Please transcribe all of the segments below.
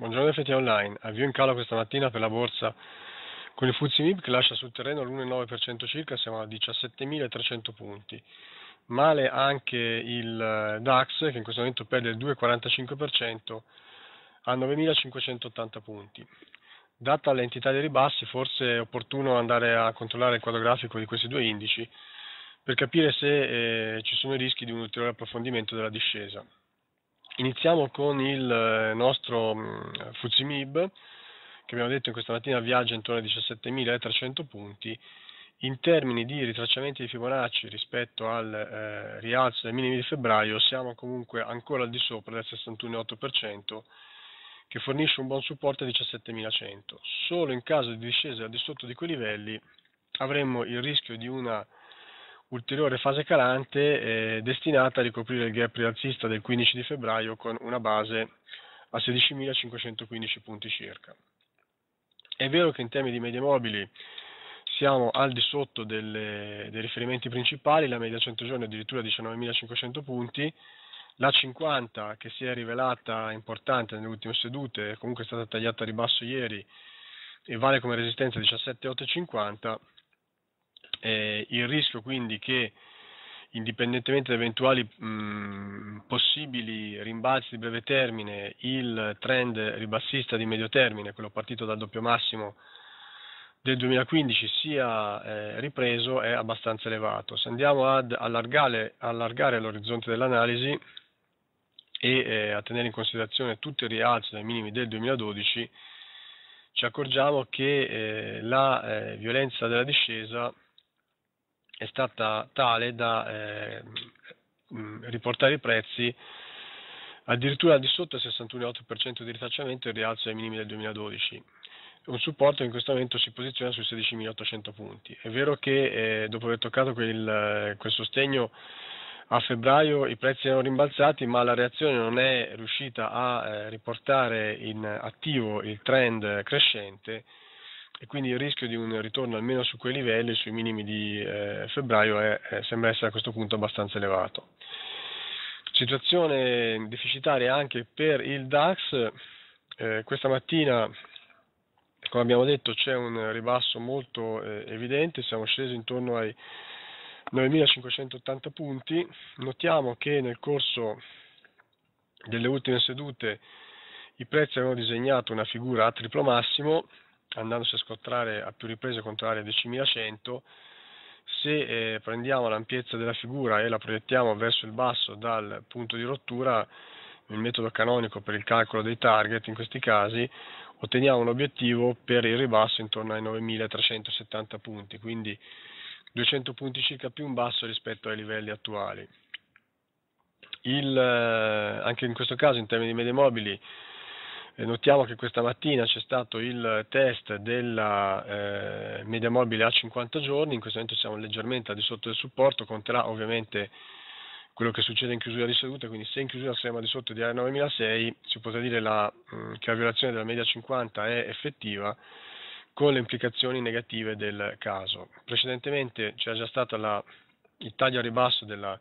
Buongiorno FT Online, avvio in calo questa mattina per la borsa con il Fuzzi MIB che lascia sul terreno l'1,9% circa, siamo a 17.300 punti. Male anche il eh, DAX che in questo momento perde il 2,45% a 9.580 punti. Data l'entità dei ribassi, forse è opportuno andare a controllare il quadro grafico di questi due indici per capire se eh, ci sono rischi di un ulteriore approfondimento della discesa. Iniziamo con il eh, nostro mm, Fuzimib, che abbiamo detto in questa mattina viaggia intorno ai 17.300 punti. In termini di ritracciamenti di Fibonacci rispetto al eh, rialzo dei minimi di febbraio, siamo comunque ancora al di sopra del 61,8%, che fornisce un buon supporto a 17.100. Solo in caso di discesa al di sotto di quei livelli avremmo il rischio di una ulteriore fase calante eh, destinata a ricoprire il gap rialzista del 15 di febbraio con una base a 16.515 punti circa. È vero che in termini di medie mobili siamo al di sotto delle, dei riferimenti principali, la media 100 giorni è addirittura 19.500 punti, la 50 che si è rivelata importante nelle ultime sedute, comunque è stata tagliata a ribasso ieri e vale come resistenza 17.850, eh, il rischio quindi che indipendentemente da eventuali mh, mm, possibili rimbalzi di breve termine, il trend ribassista di medio termine, quello partito dal doppio massimo del 2015, sia eh, ripreso è abbastanza elevato. Se andiamo ad allargare, allargare l'orizzonte dell'analisi e eh, a tenere in considerazione tutti i rialzi dai minimi del 2012, ci accorgiamo che eh, la eh, violenza della discesa è stata tale da eh, mm, riportare i prezzi addirittura di sotto al 61,8% di ritracciamento e rialzo ai minimi del 2012 un supporto in questo momento si posiziona sui 16.800 punti. È vero che eh, dopo aver toccato quel, eh, quel, sostegno a febbraio i prezzi erano rimbalzati, ma la reazione non è riuscita a eh, riportare in attivo il trend crescente e quindi il rischio di un ritorno almeno su quei livelli, sui minimi di eh, febbraio, è, è, sembra essere a questo punto abbastanza elevato. Situazione deficitaria anche per il DAX, eh, questa mattina come abbiamo detto c'è un ribasso molto eh, evidente, siamo scesi intorno ai 9.580 punti, notiamo che nel corso delle ultime sedute i prezzi avevano disegnato una figura a triplo massimo, andandosi a scontrare a più riprese contro l'area 10.100, se eh, prendiamo l'ampiezza della figura e la proiettiamo verso il basso dal punto di rottura, il metodo canonico per il calcolo dei target in questi casi, otteniamo un obiettivo per il ribasso intorno ai 9.370 punti, quindi 200 punti circa più in basso rispetto ai livelli attuali. Il, eh, anche in questo caso in termini di medie mobili eh, notiamo che questa mattina c'è stato il test della eh, media mobile a 50 giorni, in questo momento siamo leggermente al di sotto del supporto, conterà ovviamente quello che succede in chiusura di seduta, quindi se in chiusura siamo al di sotto di area 9006 si potrà dire la, mm, che la violazione della media 50 è effettiva con le implicazioni negative del caso. Precedentemente c'era già stato la, il taglio a ribasso della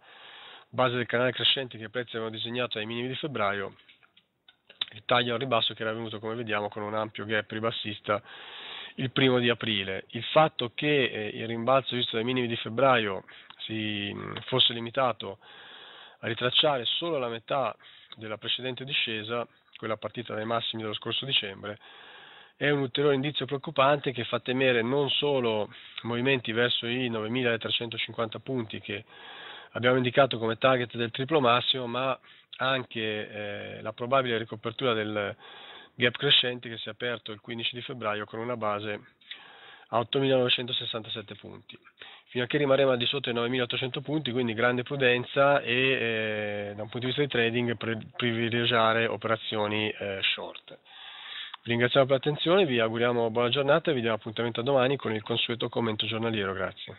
base del canale crescente che i prezzi avevano disegnato ai minimi di febbraio, il taglio al ribasso che era venuto, come vediamo, con un ampio gap ribassista il primo di aprile. Il fatto che eh, il rimbalzo visto dai minimi di febbraio si fosse limitato a ritracciare solo la metà della precedente discesa, quella partita dai massimi dello scorso dicembre, è un ulteriore indizio preoccupante che fa temere non solo movimenti verso i 9.350 punti che abbiamo indicato come target del triplo massimo, ma anche eh, la probabile ricopertura del gap crescente che si è aperto il 15 di febbraio con una base a 8.967 punti. Fino a che rimarremo al di sotto dei 9.800 punti, quindi grande prudenza e eh, da un punto di vista di trading privilegiare operazioni eh, short. Vi ringraziamo per l'attenzione, vi auguriamo buona giornata e vi diamo appuntamento a domani con il consueto commento giornaliero. Grazie.